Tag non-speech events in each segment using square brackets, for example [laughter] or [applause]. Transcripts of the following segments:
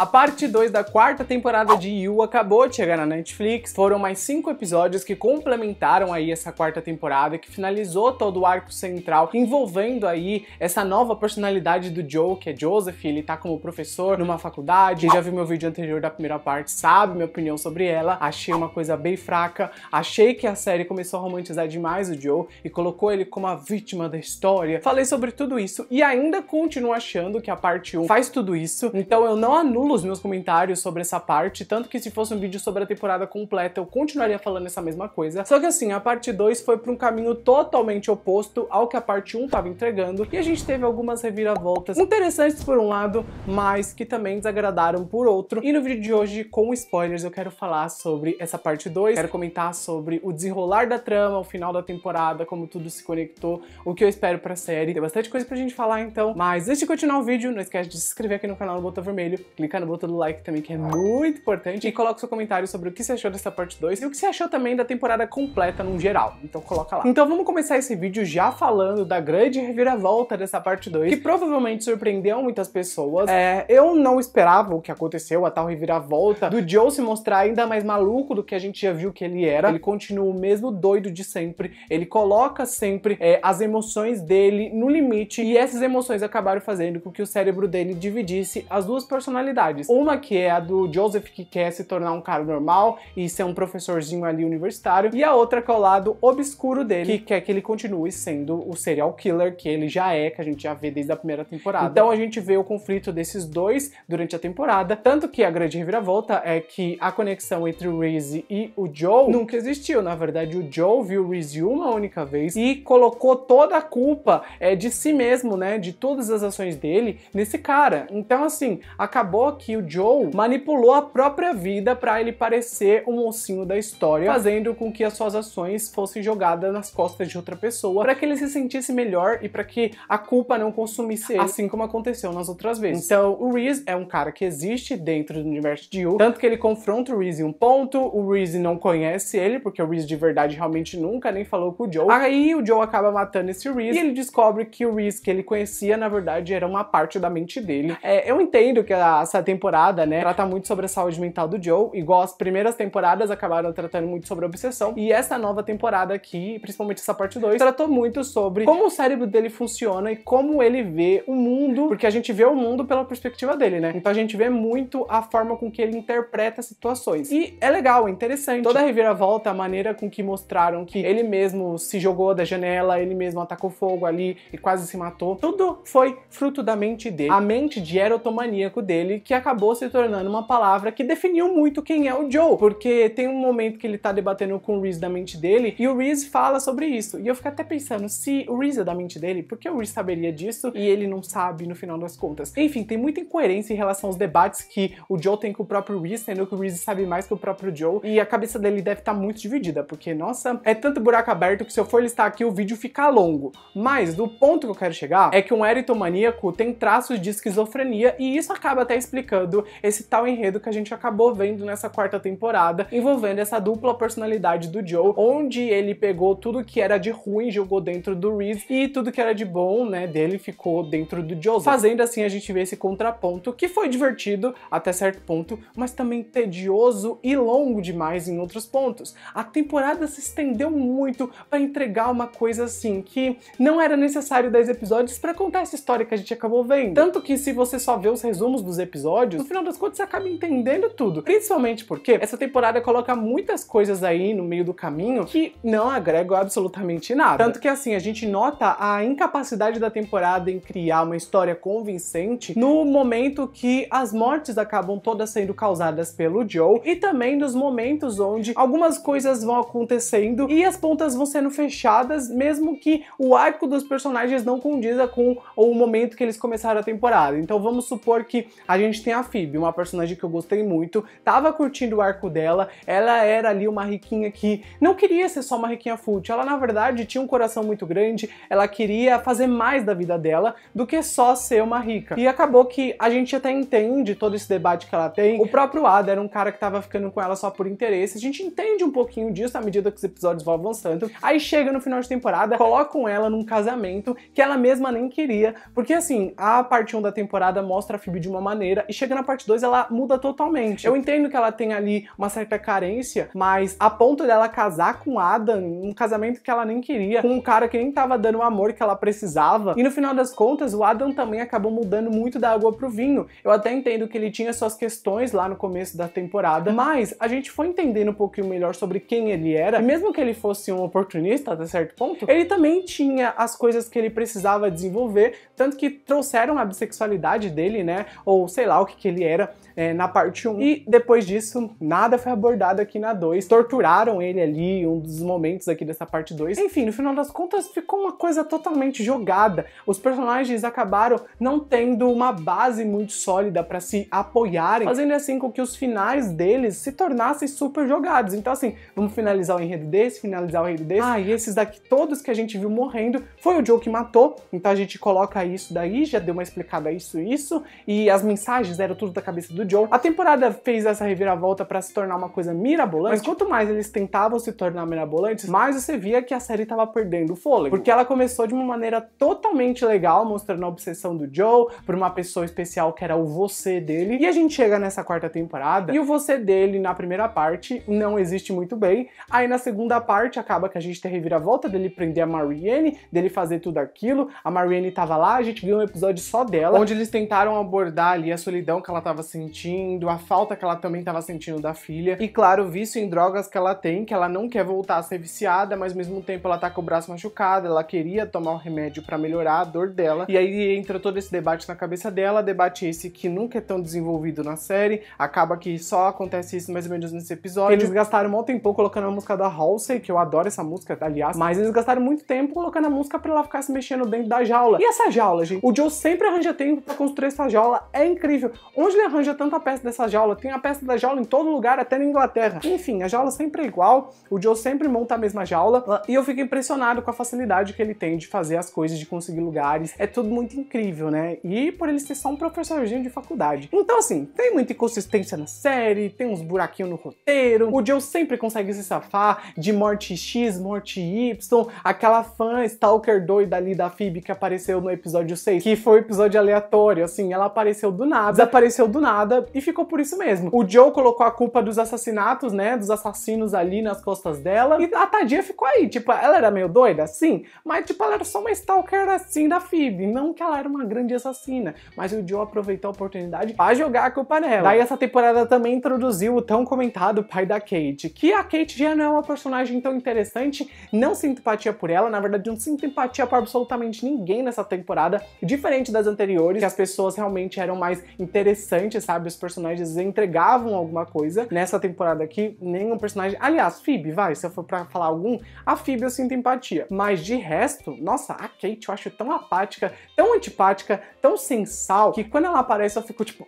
A parte 2 da quarta temporada de You acabou de chegar na Netflix. Foram mais cinco episódios que complementaram aí essa quarta temporada, que finalizou todo o arco central, envolvendo aí essa nova personalidade do Joe, que é Joseph. Ele tá como professor numa faculdade. Já viu meu vídeo anterior da primeira parte, sabe minha opinião sobre ela. Achei uma coisa bem fraca. Achei que a série começou a romantizar demais o Joe e colocou ele como a vítima da história. Falei sobre tudo isso e ainda continuo achando que a parte 1 um faz tudo isso. Então eu não anulo anula os meus comentários sobre essa parte, tanto que se fosse um vídeo sobre a temporada completa, eu continuaria falando essa mesma coisa. Só que assim, a parte 2 foi para um caminho totalmente oposto ao que a parte 1 um estava entregando, e a gente teve algumas reviravoltas interessantes por um lado, mas que também desagradaram por outro. E no vídeo de hoje, com spoilers, eu quero falar sobre essa parte 2, quero comentar sobre o desenrolar da trama, o final da temporada, como tudo se conectou, o que eu espero pra série. Tem bastante coisa pra gente falar então, mas antes de continuar o vídeo, não esquece de se inscrever aqui no canal do Botão Vermelho, clica clicar no botão do like também, que é muito importante. E coloca seu comentário sobre o que você achou dessa parte 2 e o que você achou também da temporada completa num geral. Então coloca lá. Então vamos começar esse vídeo já falando da grande reviravolta dessa parte 2, que provavelmente surpreendeu muitas pessoas. É, eu não esperava o que aconteceu, a tal reviravolta, do Joe se mostrar ainda mais maluco do que a gente já viu que ele era. Ele continua o mesmo doido de sempre, ele coloca sempre é, as emoções dele no limite, e essas emoções acabaram fazendo com que o cérebro dele dividisse as duas personalidades uma que é a do Joseph que quer se tornar um cara normal e ser um professorzinho ali universitário, e a outra que é o lado obscuro dele, que quer que ele continue sendo o serial killer que ele já é, que a gente já vê desde a primeira temporada. Então a gente vê o conflito desses dois durante a temporada, tanto que a grande reviravolta é que a conexão entre o Reese e o Joe nunca existiu. Na verdade, o Joe viu o Reese uma única vez e colocou toda a culpa é, de si mesmo, né, de todas as ações dele nesse cara. Então assim, acabou que o Joe manipulou a própria vida para ele parecer um mocinho da história, fazendo com que as suas ações fossem jogadas nas costas de outra pessoa para que ele se sentisse melhor e para que a culpa não consumisse ele, assim como aconteceu nas outras vezes. Então, o Reese é um cara que existe dentro do universo de Yu, tanto que ele confronta o Reese em um ponto, o Reese não conhece ele, porque o Reese de verdade realmente nunca nem falou com o Joe. Aí o Joe acaba matando esse Reese e ele descobre que o Reese que ele conhecia, na verdade, era uma parte da mente dele. É, eu entendo que essa temporada, né, trata muito sobre a saúde mental do Joe, igual as primeiras temporadas acabaram tratando muito sobre a obsessão, e essa nova temporada aqui, principalmente essa parte 2, tratou muito sobre como o cérebro dele funciona e como ele vê o mundo, porque a gente vê o mundo pela perspectiva dele, né? Então a gente vê muito a forma com que ele interpreta situações. E é legal, é interessante. Toda a reviravolta, a maneira com que mostraram que ele mesmo se jogou da janela, ele mesmo atacou fogo ali e quase se matou, tudo foi fruto da mente dele. A mente de erotomaníaco dele, que que acabou se tornando uma palavra que definiu muito quem é o Joe, porque tem um momento que ele tá debatendo com o Reese da mente dele e o Reese fala sobre isso. E eu fico até pensando, se o Reese é da mente dele, por que o Reese saberia disso e ele não sabe no final das contas? Enfim, tem muita incoerência em relação aos debates que o Joe tem com o próprio Reese, sendo que o Reese sabe mais que o próprio Joe e a cabeça dele deve estar tá muito dividida, porque nossa, é tanto buraco aberto que se eu for listar aqui o vídeo fica longo. Mas do ponto que eu quero chegar é que um eritomaníaco tem traços de esquizofrenia e isso acaba até explicando explicando esse tal enredo que a gente acabou vendo nessa quarta temporada, envolvendo essa dupla personalidade do Joe, onde ele pegou tudo que era de ruim, jogou dentro do Reeve, e tudo que era de bom, né, dele ficou dentro do Joe. Fazendo assim, a gente vê esse contraponto, que foi divertido até certo ponto, mas também tedioso e longo demais em outros pontos. A temporada se estendeu muito para entregar uma coisa assim, que não era necessário 10 episódios para contar essa história que a gente acabou vendo. Tanto que se você só vê os resumos dos episódios, episódios, no final das contas você acaba entendendo tudo. Principalmente porque essa temporada coloca muitas coisas aí no meio do caminho que não agregam absolutamente nada. Tanto que assim, a gente nota a incapacidade da temporada em criar uma história convincente no momento que as mortes acabam todas sendo causadas pelo Joe e também nos momentos onde algumas coisas vão acontecendo e as pontas vão sendo fechadas, mesmo que o arco dos personagens não condiza com o momento que eles começaram a temporada. Então vamos supor que a gente gente tem a Phoebe, uma personagem que eu gostei muito, tava curtindo o arco dela, ela era ali uma riquinha que não queria ser só uma riquinha fútil, ela na verdade tinha um coração muito grande, ela queria fazer mais da vida dela do que só ser uma rica. E acabou que a gente até entende todo esse debate que ela tem. O próprio Ada era um cara que tava ficando com ela só por interesse, a gente entende um pouquinho disso à medida que os episódios vão avançando. Aí chega no final de temporada, colocam ela num casamento que ela mesma nem queria, porque assim, a parte 1 da temporada mostra a Phoebe de uma maneira primeira e chega na parte 2 ela muda totalmente. Eu entendo que ela tem ali uma certa carência, mas a ponto dela casar com Adam, um casamento que ela nem queria, com um cara que nem tava dando o amor que ela precisava. E no final das contas, o Adam também acabou mudando muito da água pro vinho. Eu até entendo que ele tinha suas questões lá no começo da temporada, mas a gente foi entendendo um pouquinho melhor sobre quem ele era. E mesmo que ele fosse um oportunista até certo ponto, ele também tinha as coisas que ele precisava desenvolver, tanto que trouxeram a bissexualidade dele, né? Ou sei lá, lá o que, que ele era é, na parte 1. E depois disso, nada foi abordado aqui na 2. Torturaram ele ali, um dos momentos aqui dessa parte 2. Enfim, no final das contas, ficou uma coisa totalmente jogada. Os personagens acabaram não tendo uma base muito sólida para se apoiarem, fazendo assim com que os finais deles se tornassem super jogados. Então, assim, vamos finalizar o enredo desse, finalizar o enredo desse. Ah, e esses daqui, todos que a gente viu morrendo, foi o Joe que matou. Então a gente coloca isso daí, já deu uma explicada isso, isso. E as mensagens personagens, era tudo da cabeça do Joe. A temporada fez essa reviravolta para se tornar uma coisa mirabolante, mas quanto mais eles tentavam se tornar mirabolantes, mais você via que a série tava perdendo o fôlego. Porque ela começou de uma maneira totalmente legal, mostrando a obsessão do Joe por uma pessoa especial que era o você dele. E a gente chega nessa quarta temporada e o você dele na primeira parte não existe muito bem. Aí na segunda parte acaba que a gente tem a reviravolta dele prender a Marianne, dele fazer tudo aquilo. A Marianne tava lá, a gente viu um episódio só dela, onde eles tentaram abordar ali a sua solidão que ela estava sentindo, a falta que ela também estava sentindo da filha. E claro, o vício em drogas que ela tem, que ela não quer voltar a ser viciada, mas ao mesmo tempo ela tá com o braço machucado, ela queria tomar o um remédio para melhorar a dor dela. E aí entra todo esse debate na cabeça dela, debate esse que nunca é tão desenvolvido na série, acaba que só acontece isso mais ou menos nesse episódio. Eles gastaram um tempo colocando a música da Halsey, que eu adoro essa música, aliás, mas eles gastaram muito tempo colocando a música para ela ficar se mexendo dentro da jaula. E essa jaula, gente? O Joe sempre arranja tempo para construir essa jaula, é incrível incrível. Onde ele arranja tanta peça dessa jaula? Tem a peça da jaula em todo lugar, até na Inglaterra. Enfim, a jaula sempre é igual, o Joe sempre monta a mesma jaula e eu fico impressionado com a facilidade que ele tem de fazer as coisas, de conseguir lugares. É tudo muito incrível, né? E por ele ser só um professorzinho de faculdade. Então, assim, tem muita inconsistência na série, tem uns buraquinhos no roteiro, o Joe sempre consegue se safar de morte X, morte Y, aquela fã stalker doida ali da Phoebe que apareceu no episódio 6, que foi um episódio aleatório, assim, ela apareceu do nada desapareceu do nada e ficou por isso mesmo. O Joe colocou a culpa dos assassinatos, né? Dos assassinos ali nas costas dela. E a tadinha ficou aí. Tipo, ela era meio doida, sim. Mas, tipo, ela era só uma stalker assim da Phoebe. Não que ela era uma grande assassina. Mas o Joe aproveitou a oportunidade pra jogar a culpa nela. Daí essa temporada também introduziu o tão comentado pai da Kate. Que a Kate já não é uma personagem tão interessante. Não sinto empatia por ela. Na verdade, não sinto empatia por absolutamente ninguém nessa temporada. Diferente das anteriores, que as pessoas realmente eram mais interessante, sabe? Os personagens entregavam alguma coisa. Nessa temporada aqui, nenhum personagem. Aliás, Phoebe, vai, se eu for pra falar algum, a Phoebe eu sinto empatia. Mas de resto, nossa, a Kate eu acho tão apática, tão antipática, tão sensal, que quando ela aparece eu fico tipo.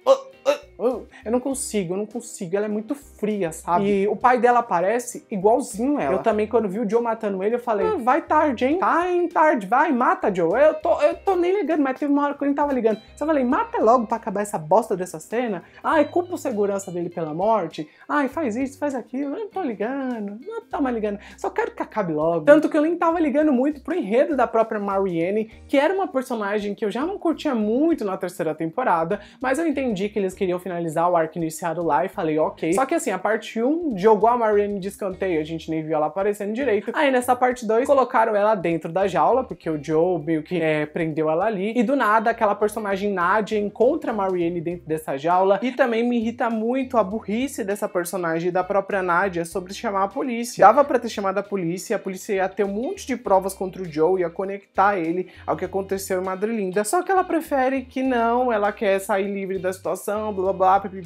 Eu não consigo, eu não consigo. Ela é muito fria, sabe? E o pai dela aparece igualzinho ela. Eu também, quando vi o Joe matando ele, eu falei, ah, vai tarde, hein? Vai tarde, vai, mata, Joe. Eu tô, eu tô nem ligando, mas teve uma hora que eu nem tava ligando. Você falei, mata logo pra acabar essa bosta dessa cena. Ai, culpa o segurança dele pela morte. Ai, faz isso, faz aquilo. Eu não tô ligando, não tô mais ligando. Só quero que acabe logo. Tanto que eu nem tava ligando muito pro enredo da própria Marianne, que era uma personagem que eu já não curtia muito na terceira temporada, mas eu entendi que eles queriam finalizar o o arco iniciado lá e falei, ok. Só que assim, a parte 1 jogou a Marianne de escanteio, a gente nem viu ela aparecendo direito. Aí nessa parte 2, colocaram ela dentro da jaula, porque o Joe meio que é, prendeu ela ali. E do nada, aquela personagem Nadia encontra a Marianne dentro dessa jaula. E também me irrita muito a burrice dessa personagem da própria Nadia sobre chamar a polícia. Dava pra ter chamado a polícia, a polícia ia ter um monte de provas contra o Joe, ia conectar ele ao que aconteceu em Madrilinda. Só que ela prefere que não, ela quer sair livre da situação, blá blá blá, pipi,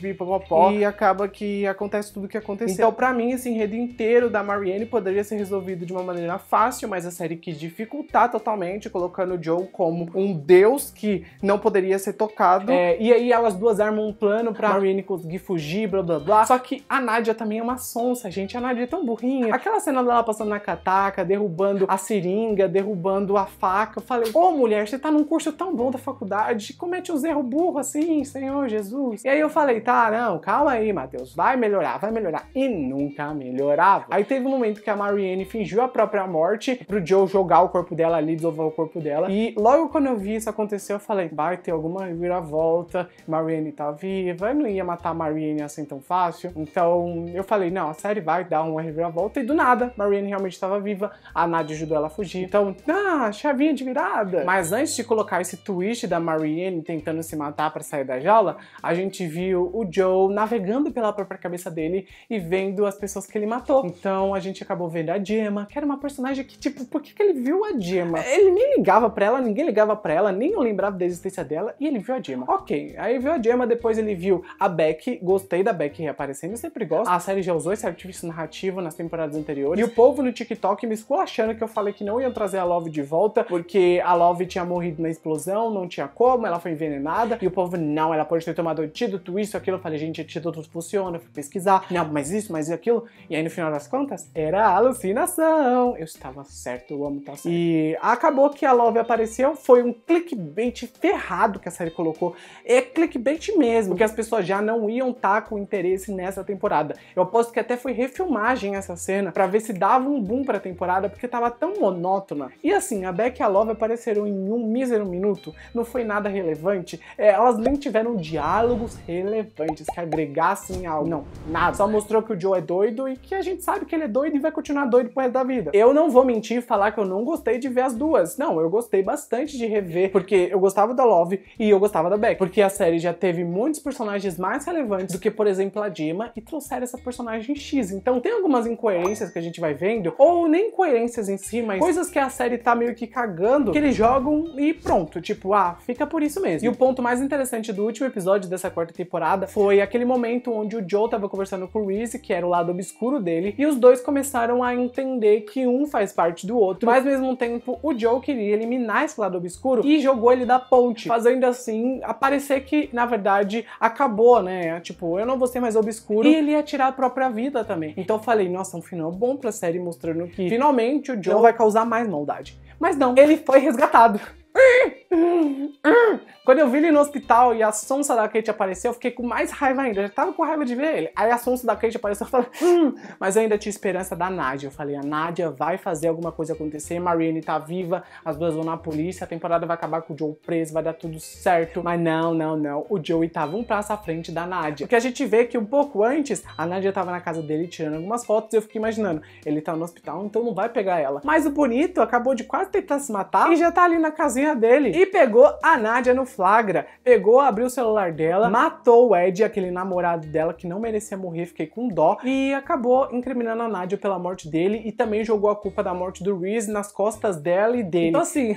e acaba que acontece tudo o que aconteceu. Então, para mim, esse assim, enredo inteiro da Marianne poderia ser resolvido de uma maneira fácil, mas a série quis dificultar totalmente, colocando o Joe como um deus que não poderia ser tocado. É, e aí elas duas armam um plano pra Marianne conseguir fugir, blá blá blá. Só que a Nadia também é uma sonsa, gente. A Nadia é tão burrinha. Aquela cena dela passando na cataca, derrubando a seringa, derrubando a faca. Eu falei, ô mulher, você tá num curso tão bom da faculdade, comete uns erros burros assim, Senhor Jesus. E aí eu falei, tá, não, calma aí, Matheus, vai melhorar, vai melhorar. E nunca melhorava. Aí teve um momento que a Marianne fingiu a própria morte pro Joe jogar o corpo dela ali, desovar o corpo dela. E logo quando eu vi isso acontecer, eu falei, vai ter alguma viravolta, Marianne tá viva, eu não ia matar a Marianne assim tão fácil. Então eu falei, não, a série vai dar uma reviravolta. E do nada, Marianne realmente estava viva, a Nadia ajudou ela a fugir. Então, ah, chavinha de virada. Mas antes de colocar esse twist da Marianne tentando se matar para sair da jaula, a gente viu o Joe navegando pela própria cabeça dele e vendo as pessoas que ele matou. Então a gente acabou vendo a Gemma, que era uma personagem que, tipo, por que, que ele viu a Gemma? É, ele nem ligava pra ela, ninguém ligava pra ela, nem eu lembrava da existência dela, e ele viu a Gemma. Ok, aí viu a Gemma, depois ele viu a Beck, gostei da Beck reaparecendo, eu sempre gosto. A série já usou esse artifício narrativo nas temporadas anteriores. E o povo no TikTok me esculachando que eu falei que não iam trazer a Love de volta, porque a Love tinha morrido na explosão, não tinha como, ela foi envenenada. E o povo, não, ela pode ter tomado antídoto, isso, aquilo. Eu falei, gente, tudo funciona, fui pesquisar, não, mas isso, mas aquilo. E aí, no final das contas, era alucinação. Eu estava certo, eu amo estar tá certo. E acabou que a Love apareceu, foi um clickbait ferrado que a série colocou. É clickbait mesmo, porque as pessoas já não iam estar tá com interesse nessa temporada. Eu aposto que até foi refilmagem essa cena, para ver se dava um boom pra temporada, porque tava tão monótona. E assim, a Beck e a Love apareceram em um mísero minuto, não foi nada relevante, é, elas nem tiveram diálogos relevantes relevantes que agregassem algo. Não, nada. Só mostrou que o Joe é doido e que a gente sabe que ele é doido e vai continuar doido pro resto da vida. Eu não vou mentir e falar que eu não gostei de ver as duas. Não, eu gostei bastante de rever, porque eu gostava da Love e eu gostava da Beck. Porque a série já teve muitos personagens mais relevantes do que, por exemplo, a Dima e trouxeram essa personagem X. Então tem algumas incoerências que a gente vai vendo, ou nem incoerências em si, mas coisas que a série tá meio que cagando, que eles jogam e pronto. Tipo, ah, fica por isso mesmo. E o ponto mais interessante do último episódio dessa quarta temporada temporada. Foi aquele momento onde o Joe estava conversando com o Reese, que era o lado obscuro dele, e os dois começaram a entender que um faz parte do outro, mas ao mesmo tempo o Joe queria eliminar esse lado obscuro e jogou ele da ponte, fazendo assim aparecer que na verdade acabou, né? Tipo, eu não vou ser mais obscuro e ele ia tirar a própria vida também. Então eu falei, nossa, um final bom pra série mostrando que finalmente o Joe não vai causar mais maldade. Mas não, ele foi resgatado. [laughs] [laughs] Quando eu vi ele no hospital e a sonsa da Kate apareceu, eu fiquei com mais raiva ainda. Eu já tava com raiva de ver ele. Aí a sonsa da Kate apareceu e falei, hum. mas eu ainda tinha esperança da Nadia. Eu falei, a Nadia vai fazer alguma coisa acontecer. Marianne tá viva, as duas vão na polícia, a temporada vai acabar com o Joe preso, vai dar tudo certo. Mas não, não, não. O Joey tava um passo à frente da Nadia. Porque a gente vê que um pouco antes, a Nadia tava na casa dele tirando algumas fotos e eu fiquei imaginando, ele tá no hospital, então não vai pegar ela. Mas o bonito acabou de quase tentar se matar e já tá ali na casinha dele. E pegou a Nádia no flagra. Pegou, abriu o celular dela, matou o Ed, aquele namorado dela que não merecia morrer, fiquei com dó, e acabou incriminando a Nádia pela morte dele e também jogou a culpa da morte do Reese nas costas dela e dele. Então assim,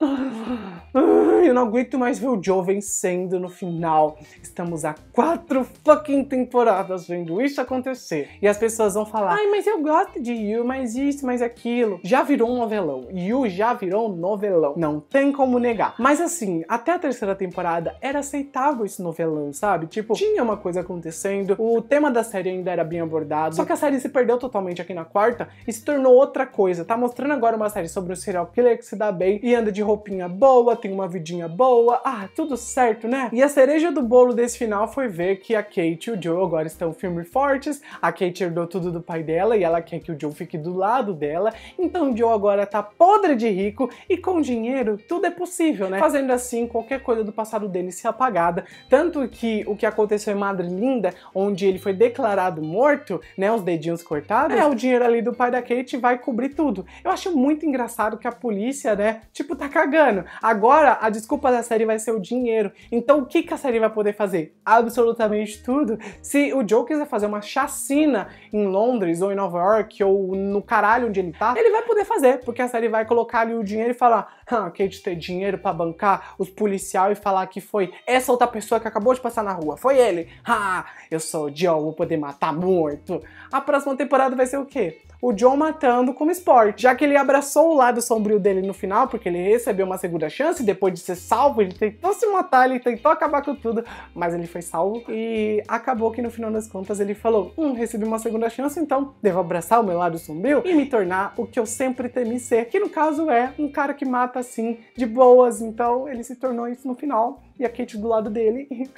[laughs] eu não aguento mais ver o Joe vencendo no final. Estamos há quatro fucking temporadas vendo isso acontecer. E as pessoas vão falar, ai, mas eu gosto de Yu, mas isso, mas aquilo. Já virou um novelão. Yu já virou um novelão. Não tem como negar. Mas assim, até a terceira temporada era aceitável esse novelão, sabe? Tipo, tinha uma coisa acontecendo, o tema da série ainda era bem abordado. Só que a série se perdeu totalmente aqui na quarta e se tornou outra coisa. Tá mostrando agora uma série sobre um serial killer que se dá bem e anda de roupinha boa, tem uma vidinha boa. Ah, tudo certo, né? E a cereja do bolo desse final foi ver que a Kate e o Joe agora estão firmes e fortes. A Kate herdou tudo do pai dela e ela quer que o Joe fique do lado dela. Então o Joe agora tá podre de rico e com dinheiro tudo é possível né? Fazendo assim qualquer coisa do passado dele ser apagada. Tanto que o que aconteceu em Linda, onde ele foi declarado morto, né? Os dedinhos cortados, é o dinheiro ali do pai da Kate vai cobrir tudo. Eu acho muito engraçado que a polícia, né? Tipo, tá cagando. Agora a desculpa da série vai ser o dinheiro. Então o que, que a série vai poder fazer? Absolutamente tudo. Se o Joe quiser fazer uma chacina em Londres ou em Nova York ou no caralho onde ele tá, ele vai poder fazer, porque a série vai colocar ali o dinheiro e falar ah, que é de ter dinheiro para bancar os policial e falar que foi essa outra pessoa que acabou de passar na rua, foi ele. Ah, eu sou o John, vou poder matar muito. A próxima temporada vai ser o quê? O John matando como esporte, já que ele abraçou o lado sombrio dele no final, porque ele recebeu uma segunda chance depois de ser salvo, ele tentou se matar, ele tentou acabar com tudo, mas ele foi salvo e acabou que no final das contas ele falou: "Hum, recebi uma segunda chance, então devo abraçar o meu lado sombrio e me tornar o que eu sempre temi ser", que no caso é um cara que mata assim, de boas, então ele se tornou isso no final e a Kate do lado dele. [laughs]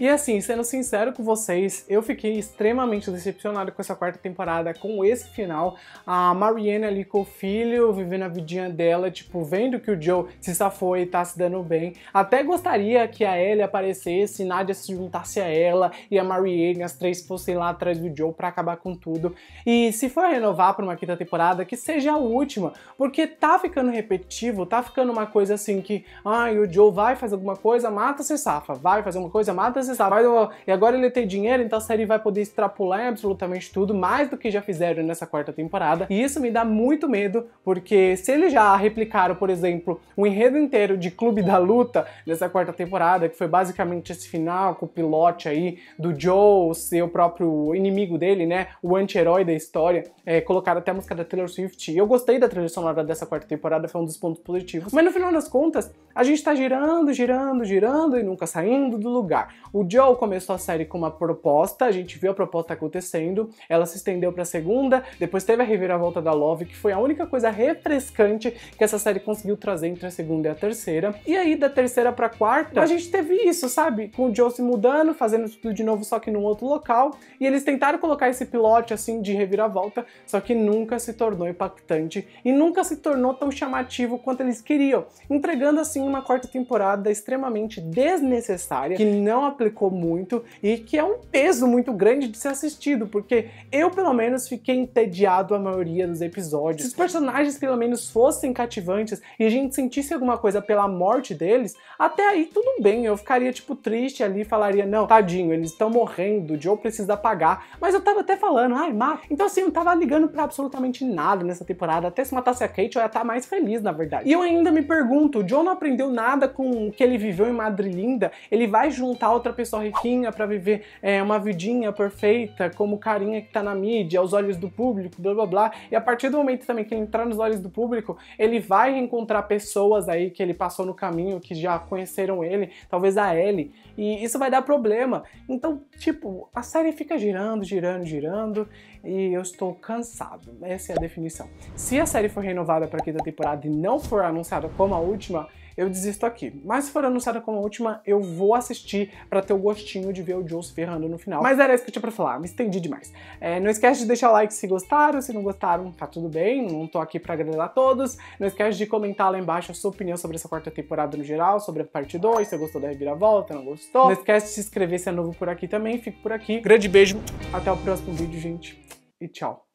e assim, sendo sincero com vocês, eu fiquei extremamente decepcionado com essa quarta temporada, com esse final. A Marianne ali com o filho, vivendo a vidinha dela, tipo, vendo que o Joe se safou e tá se dando bem. Até gostaria que a Ellie aparecesse, Nadia se juntasse a ela e a Marianne, as três fossem lá atrás do Joe para acabar com tudo. E se for renovar pra uma quinta temporada, que seja a última, porque tá ficando repetitivo, tá ficando uma coisa assim que, ai, ah, o Joe vai fazer alguma coisa, mata, se safa. Vai fazer uma coisa, mata, se safa. Vai, e agora ele tem dinheiro, então a série vai poder extrapolar absolutamente tudo, mais do que já fizeram nessa quarta temporada. E isso me dá muito medo, porque se eles já replicaram, por exemplo, um enredo inteiro de Clube da Luta nessa quarta temporada, que foi basicamente esse final com o pilote aí do Joe ser o próprio inimigo dele, né? O anti-herói da história. É, colocaram até a música da Taylor Swift. Eu gostei da trilha sonora dessa quarta temporada, foi um dos pontos positivos. Mas no final das contas, a gente tá girando, girando girando, girando e nunca saindo do lugar. O Joe começou a série com uma proposta, a gente viu a proposta acontecendo, ela se estendeu para a segunda, depois teve a reviravolta da Love, que foi a única coisa refrescante que essa série conseguiu trazer entre a segunda e a terceira. E aí da terceira para a quarta, a gente teve isso, sabe? Com o Joe se mudando, fazendo tudo de novo, só que num outro local, e eles tentaram colocar esse pilote assim de reviravolta, só que nunca se tornou impactante e nunca se tornou tão chamativo quanto eles queriam, entregando assim uma quarta temporada extremamente desnecessária, que não aplicou muito e que é um peso muito grande de ser assistido, porque eu, pelo menos, fiquei entediado a maioria dos episódios. Se os personagens, pelo menos, fossem cativantes e a gente sentisse alguma coisa pela morte deles, até aí tudo bem, eu ficaria, tipo, triste ali, e falaria, não, tadinho, eles estão morrendo, Joe precisa pagar, mas eu tava até falando, ai, mata. Então, assim, eu não tava ligando para absolutamente nada nessa temporada, até se matasse a Kate, eu ia estar tá mais feliz, na verdade. E eu ainda me pergunto, o Joe não aprendeu nada com que ele viveu em Madrilinda, ele vai juntar outra pessoa riquinha para viver é, uma vidinha perfeita, como o carinha que tá na mídia, aos olhos do público, blá blá blá. E a partir do momento também que ele entrar nos olhos do público, ele vai encontrar pessoas aí que ele passou no caminho, que já conheceram ele, talvez a Ellie, e isso vai dar problema. Então, tipo, a série fica girando, girando, girando, e eu estou cansado. Essa é a definição. Se a série for renovada para a quinta temporada e não for anunciada como a última, eu desisto aqui. Mas se for anunciada como a última, eu vou assistir para ter o gostinho de ver o Jules ferrando no final. Mas era isso que eu tinha pra falar, me estendi demais. É, não esquece de deixar o like se gostaram, se não gostaram, tá tudo bem, não tô aqui pra agradar a todos. Não esquece de comentar lá embaixo a sua opinião sobre essa quarta temporada no geral, sobre a parte 2, se gostou da reviravolta, não gostou. Não esquece de se inscrever se é novo por aqui também, fico por aqui. Grande beijo, até o próximo vídeo, gente, e tchau.